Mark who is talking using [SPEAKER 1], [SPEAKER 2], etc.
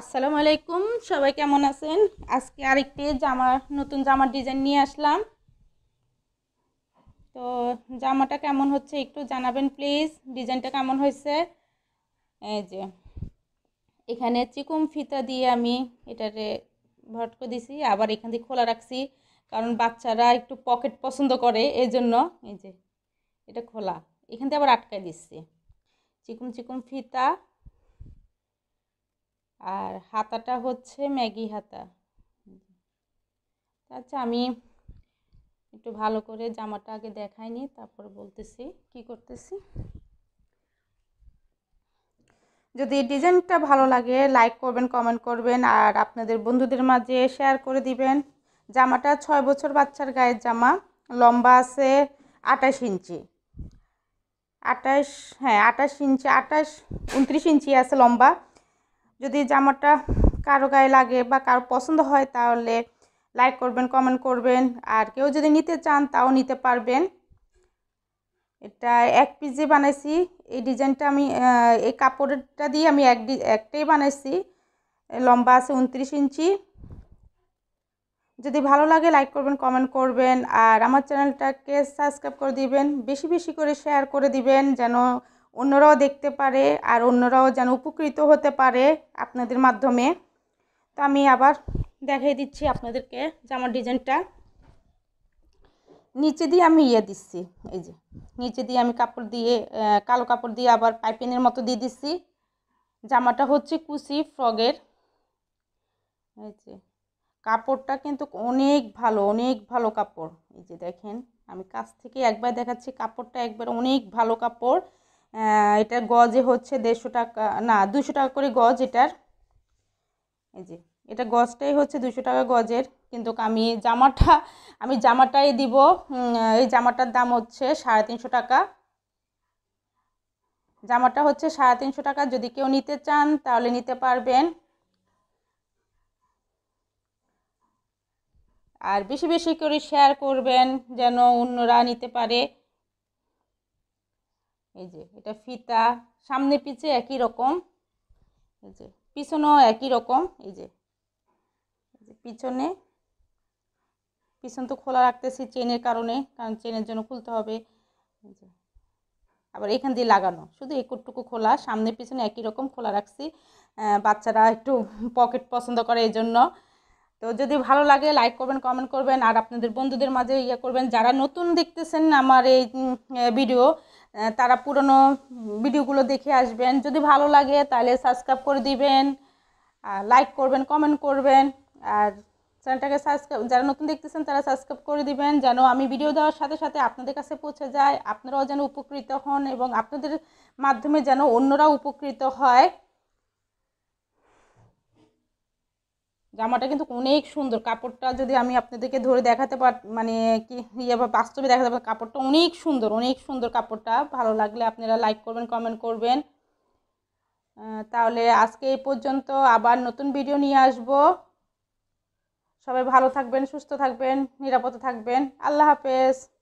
[SPEAKER 1] আসসালামু আলাইকুম সবাই কেমন আছেন আজকে আরেকটি জামা নতুন জামার ডিজাইন নিয়ে আসলাম তো জামাটা কেমন হচ্ছে একটু জানাবেন প্লিজ ডিজাইনটা কেমন হয়েছে এই যে এখানে চিকুম ফিতা দিয়ে আমি এটারে ভটকে দিছি আবার এখান দিয়ে খোলা রাখছি কারণ বাচ্চারা একটু পকেট পছন্দ করে এই জন্য এই যে এটা খোলা এখান থেকে আবার আটকায় দিচ্ছি চিকুম চিকুম ফিতা আর হাতাটা হচ্ছে ম্যাগি হাতা আচ্ছা আমি একটু ভালো করে জামাটা আগে দেখাইনি তারপর বলতেছি কি করতেছি যদি ডিজাইনটা ভালো লাগে লাইক করবেন কমেন্ট করবেন আর আপনাদের বন্ধুদের মাঝে শেয়ার করে দিবেন জামাটা ছয় বছর বাচ্চার গায়ের জামা লম্বা আছে আটাশ ইঞ্চি আটাশ হ্যাঁ আটাশ ইঞ্চি আটাশ উনত্রিশ ইঞ্চি আছে লম্বা যদি জামাটা কারো গায়ে লাগে বা কারো পছন্দ হয় তাহলে লাইক করবেন কমেন্ট করবেন আর কেউ যদি নিতে চান তাও নিতে পারবেন এটা এক পিজি বানাইছি এই ডিজাইনটা আমি এই কাপড়টা দিয়ে আমি এক একটাই বানাইছি লম্বা আছে উনত্রিশ ইঞ্চি যদি ভালো লাগে লাইক করবেন কমেন্ট করবেন আর আমার চ্যানেলটাকে সাবস্ক্রাইব করে দিবেন বেশি বেশি করে শেয়ার করে দিবেন যেন অন্যরাও দেখতে পারে আর অন্যরাও যেন উপকৃত হতে পারে আপনাদের মাধ্যমে তো আমি আবার দেখিয়ে দিচ্ছি আপনাদেরকে জামার ডিজাইনটা নিচে দিয়ে আমি ইয়ে দিচ্ছি এই যে নিচে দিয়ে আমি কাপড় দিয়ে কালো কাপড় দিয়ে আবার পাইপিনের মতো দিয়ে দিচ্ছি জামাটা হচ্ছে কুচি ফ্রগের এই যে কাপড়টা কিন্তু অনেক ভালো অনেক ভালো কাপড় এই যে দেখেন আমি কাছ থেকে একবার দেখাচ্ছি কাপড়টা একবার অনেক ভালো কাপড় এটার গজে হচ্ছে দেড়শো টাকা না দুশো টাকা করে গজ এটার এই যে এটা গজটাই হচ্ছে দুশো টাকা গজের কিন্তু আমি জামাটা আমি জামাটাই দিব এই জামাটার দাম হচ্ছে সাড়ে তিনশো টাকা জামাটা হচ্ছে সাড়ে তিনশো টাকা যদি কেউ নিতে চান তাহলে নিতে পারবেন আর বেশি বেশি করে শেয়ার করবেন যেন অন্যরা নিতে পারে এই যে এটা ফিতা সামনে পিছে একই রকম এই যে পিছনেও একই রকম এই যে পিছনে পিছন তো খোলা রাখতেছি চেনের কারণে কারণ চেনের জন্য খুলতে হবে আবার এখান দিয়ে লাগানো শুধু একটুকু খোলা সামনে পিছনে একই রকম খোলা রাখছি বাচ্চারা একটু পকেট পছন্দ করে এই জন্য তো যদি ভালো লাগে লাইক করবেন কমেন্ট করবেন আর আপনাদের বন্ধুদের মাঝে ইয়ে করবেন যারা নতুন দেখতেছেন আমার এই ভিডিও তারা পুরনো ভিডিওগুলো দেখে আসবেন যদি ভালো লাগে তাহলে সাবস্ক্রাইব করে দিবেন লাইক করবেন কমেন্ট করবেন আর চ্যানেলটাকে সাবস্ক্রাইব যারা নতুন দেখতেছেন তারা সাবস্ক্রাইব করে দিবেন যেন আমি ভিডিও দেওয়ার সাথে সাথে আপনাদের কাছে পৌঁছে যায় আপনারাও যেন উপকৃত হন এবং আপনাদের মাধ্যমে যেন অন্যরা উপকৃত হয় জামাটা কিন্তু অনেক সুন্দর কাপড়টা যদি আমি আপনাদেরকে ধরে দেখাতে পার মানে কি ইয়ে বা বাস্তবে দেখাতে পার কাপড়টা অনেক সুন্দর অনেক সুন্দর কাপড়টা ভালো লাগলে আপনারা লাইক করবেন কমেন্ট করবেন তাহলে আজকে এই পর্যন্ত আবার নতুন ভিডিও নিয়ে আসব সবাই ভালো থাকবেন সুস্থ থাকবেন নিরাপদে থাকবেন আল্লাহ হাফেজ